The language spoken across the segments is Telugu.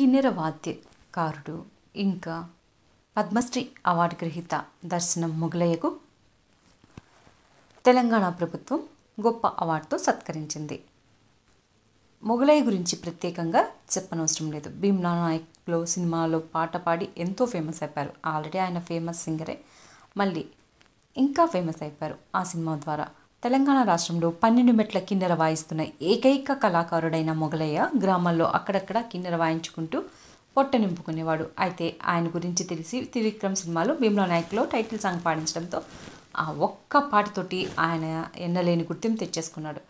కిన్నెర వాద్యకారుడు ఇంకా పద్మశ్రీ అవార్డు గ్రహీత దర్శనం మొగలయ్యకు తెలంగాణ ప్రభుత్వం గొప్ప అవార్డుతో సత్కరించింది మొగలయ్య గురించి ప్రత్యేకంగా చెప్పనవసరం లేదు నాయక్లో సినిమాలో పాట పాడి ఎంతో ఫేమస్ అయిపోయారు ఆల్రెడీ ఆయన ఫేమస్ సింగరే మళ్ళీ ఇంకా ఫేమస్ అయిపోయారు ఆ సినిమా ద్వారా తెలంగాణ రాష్ట్రంలో పన్నెండు మెట్ల కిన్నెర వాయిస్తున్న ఏకైక కళాకారుడైన మొగలయ్య గ్రామాల్లో అక్కడక్కడ కిన్నెర వాయించుకుంటూ పొట్ట నింపుకునేవాడు అయితే ఆయన గురించి తెలిసి త్రివిక్రమ్ సినిమాలో భీమ్లా నాయక్లో టైటిల్ సాంగ్ పాడించడంతో ఆ ఒక్క పాటతోటి ఆయన ఎన్నలేని గుర్తింపు తెచ్చేసుకున్నాడు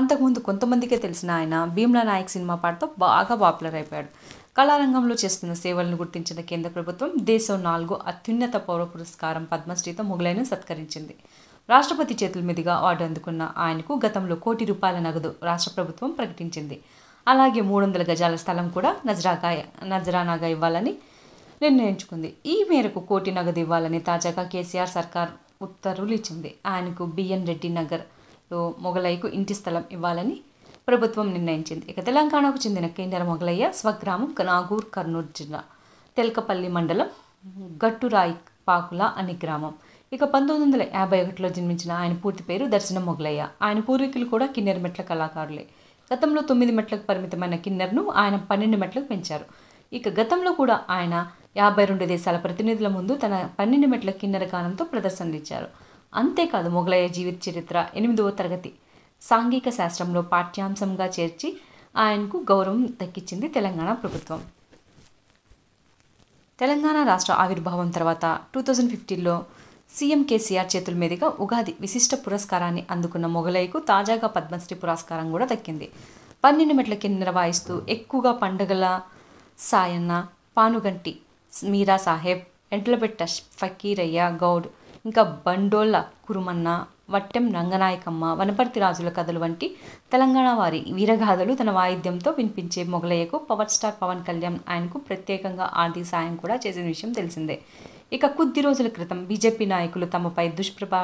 అంతకుముందు కొంతమందికే తెలిసిన ఆయన భీమ్లా నాయక్ సినిమా పాటతో బాగా పాపులర్ అయిపోయాడు కళారంగంలో చేస్తున్న సేవలను గుర్తించిన కేంద్ర ప్రభుత్వం దేశం నాలుగు అత్యున్నత పౌర పురస్కారం పద్మశ్రీతో మొగలైన సత్కరించింది రాష్ట్రపతి చేతుల మీదుగా అవార్డు అందుకున్న ఆయనకు గతంలో కోటి రూపాయల నగదు రాష్ట్ర ప్రభుత్వం ప్రకటించింది అలాగే మూడు వందల గజాల స్థలం కూడా నజరాగా నజరానాగా ఇవ్వాలని నిర్ణయించుకుంది ఈ మేరకు కోటి నగదు ఇవ్వాలని తాజాగా కేసీఆర్ సర్కార్ ఉత్తర్వులు ఇచ్చింది ఆయనకు బిఎన్ రెడ్డి నగర్లో మొగలయ్యకు ఇంటి స్థలం ఇవ్వాలని ప్రభుత్వం నిర్ణయించింది ఇక తెలంగాణకు చెందిన కేంద్ర మొగలయ్య స్వగ్రామం నాగూర్ కర్నూలు జిల్లా తెల్కపల్లి మండలం గట్టురాయి పాకుల అనే గ్రామం ఇక పంతొమ్మిది వందల యాభై ఒకటిలో జన్మించిన ఆయన పూర్తి పేరు దర్శనం మొగలయ్య ఆయన పూర్వీకులు కూడా కిన్నెర మెట్ల కళాకారులే గతంలో తొమ్మిది మెట్లకు పరిమితమైన కిన్నెర్ను ఆయన పన్నెండు మెట్లకు పెంచారు ఇక గతంలో కూడా ఆయన యాభై రెండు దేశాల ప్రతినిధుల ముందు తన పన్నెండు మెట్ల కిన్నెర గానంతో ప్రదర్శనలిచ్చారు అంతేకాదు మొగలయ్య జీవిత చరిత్ర ఎనిమిదవ తరగతి సాంఘిక శాస్త్రంలో పాఠ్యాంశంగా చేర్చి ఆయనకు గౌరవం దక్కించింది తెలంగాణ ప్రభుత్వం తెలంగాణ రాష్ట్ర ఆవిర్భావం తర్వాత టూ థౌజండ్ ఫిఫ్టీన్లో సీఎం కేసీఆర్ చేతుల మీదుగా ఉగాది విశిష్ట పురస్కారాన్ని అందుకున్న మొఘలయ్యకు తాజాగా పద్మశ్రీ పురస్కారం కూడా దక్కింది పన్నెండు మెట్ల కింద నిర్వహిస్తూ ఎక్కువగా పండుగల సాయన్న పానుగంటి మీరా సాహెబ్ ఎంట్లబెట్ట ఫకీరయ్య గౌడ్ ఇంకా బండోళ్ళ కురుమన్న వట్టెం రంగనాయకమ్మ వనపర్తి రాజుల కథలు వంటి తెలంగాణ వారి వీరగాథలు తన వాయిద్యంతో వినిపించే మొగలయ్యకు పవర్ స్టార్ పవన్ కళ్యాణ్ ఆయనకు ప్రత్యేకంగా ఆర్థిక సాయం కూడా చేసిన విషయం తెలిసిందే ఇక కొద్ది రోజుల క్రితం బీజేపీ నాయకులు తమపై దుష్ప్రభా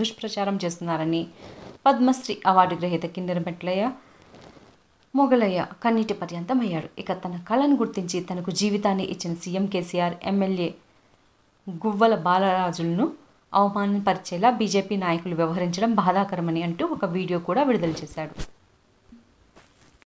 దుష్ప్రచారం చేస్తున్నారని పద్మశ్రీ అవార్డు గ్రహీత కిన్నెర మెట్లయ్య మొగలయ్య కన్నీటి పర్యంతం అయ్యాడు ఇక తన కళను గుర్తించి తనకు జీవితాన్ని ఇచ్చిన సీఎం కేసీఆర్ ఎమ్మెల్యే గువ్వల బాలరాజులను అవమానపరిచేలా బీజేపీ నాయకులు వ్యవహరించడం బాధాకరమని అంటూ ఒక వీడియో కూడా విడుదల చేశాడు